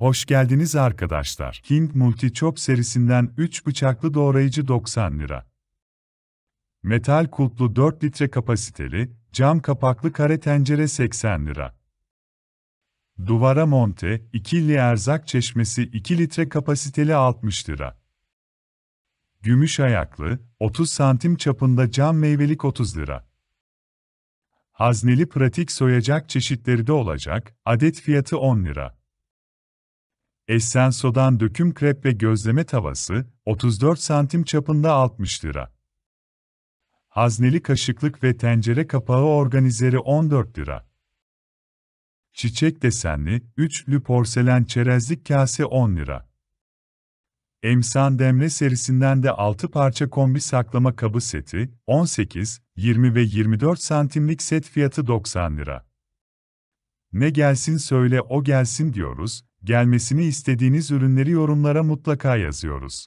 Hoş geldiniz arkadaşlar. King Multi Chop serisinden 3 bıçaklı doğrayıcı 90 lira. Metal kulplu 4 litre kapasiteli, cam kapaklı kare tencere 80 lira. Duvara monte, ikili erzak çeşmesi 2 litre kapasiteli 60 lira. Gümüş ayaklı, 30 santim çapında cam meyvelik 30 lira. Hazneli pratik soyacak çeşitleri de olacak, adet fiyatı 10 lira. Essenso'dan döküm krep ve gözleme tavası, 34 santim çapında 60 lira. Hazneli kaşıklık ve tencere kapağı organizeri 14 lira. Çiçek desenli, üçlü porselen çerezlik kase 10 lira. Emsan Demre serisinden de 6 parça kombi saklama kabı seti, 18, 20 ve 24 santimlik set fiyatı 90 lira. Ne gelsin söyle o gelsin diyoruz, Gelmesini istediğiniz ürünleri yorumlara mutlaka yazıyoruz.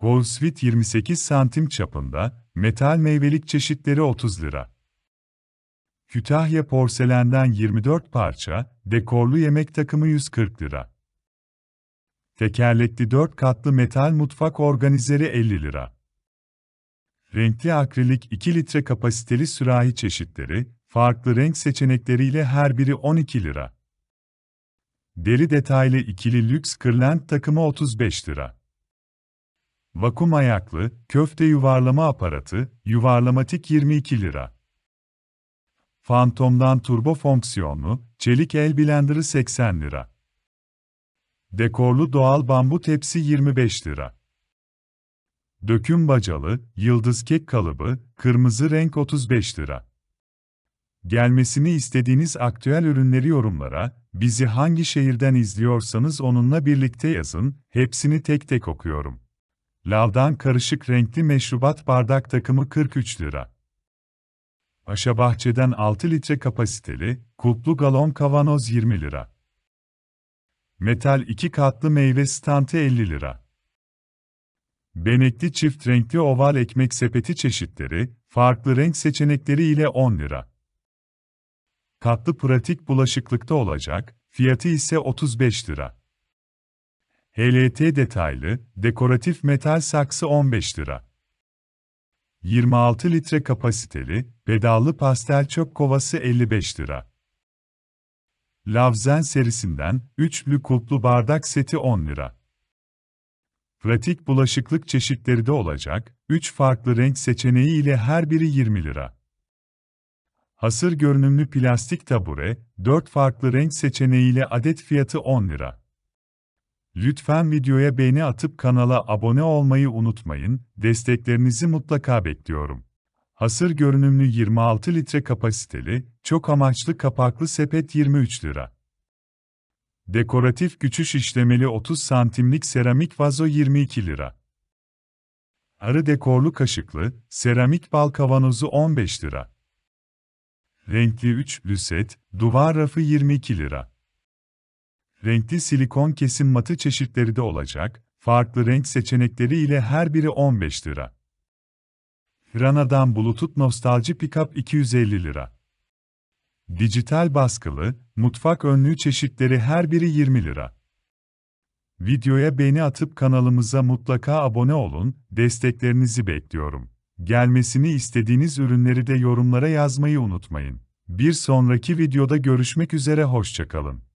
Wall 28 santim çapında, metal meyvelik çeşitleri 30 lira. Kütahya porselenden 24 parça, dekorlu yemek takımı 140 lira. Tekerlekli 4 katlı metal mutfak organizeri 50 lira. Renkli akrilik 2 litre kapasiteli sürahi çeşitleri, farklı renk seçenekleriyle her biri 12 lira. Deri detaylı ikili lüks kırlent takımı 35 lira. Vakum ayaklı, köfte yuvarlama aparatı, yuvarlamatik 22 lira. Fantom'dan turbo fonksiyonlu, çelik el blenderı 80 lira. Dekorlu doğal bambu tepsi 25 lira. Döküm bacalı, yıldız kek kalıbı, kırmızı renk 35 lira. Gelmesini istediğiniz aktüel ürünleri yorumlara, Bizi hangi şehirden izliyorsanız onunla birlikte yazın, hepsini tek tek okuyorum. Lavdan karışık renkli meşrubat bardak takımı 43 lira. Paşa Bahçe'den 6 litre kapasiteli, kulplu galon kavanoz 20 lira. Metal 2 katlı meyve standı 50 lira. Benekli çift renkli oval ekmek sepeti çeşitleri, farklı renk seçenekleri ile 10 lira. Katlı pratik bulaşıklıkta olacak, fiyatı ise 35 lira. HLT detaylı, dekoratif metal saksı 15 lira. 26 litre kapasiteli, pedallı pastel çöp kovası 55 lira. Lavzen serisinden, üçlü kulplu bardak seti 10 lira. Pratik bulaşıklık çeşitleri de olacak, 3 farklı renk seçeneği ile her biri 20 lira. Hasır görünümlü plastik tabure, 4 farklı renk seçeneğiyle adet fiyatı 10 lira. Lütfen videoya beğeni atıp kanala abone olmayı unutmayın, desteklerinizi mutlaka bekliyorum. Hasır görünümlü 26 litre kapasiteli, çok amaçlı kapaklı sepet 23 lira. Dekoratif güçüş işlemeli 30 santimlik seramik vazo 22 lira. Arı dekorlu kaşıklı, seramik bal kavanozu 15 lira. Renkli 3 set, duvar rafı 22 lira. Renkli silikon kesim matı çeşitleri de olacak, farklı renk seçenekleri ile her biri 15 lira. Rana'dan Bluetooth Nostalji Pickup 250 lira. Dijital baskılı, mutfak önlüğü çeşitleri her biri 20 lira. Videoya beğeni atıp kanalımıza mutlaka abone olun, desteklerinizi bekliyorum. Gelmesini istediğiniz ürünleri de yorumlara yazmayı unutmayın. Bir sonraki videoda görüşmek üzere hoşçakalın.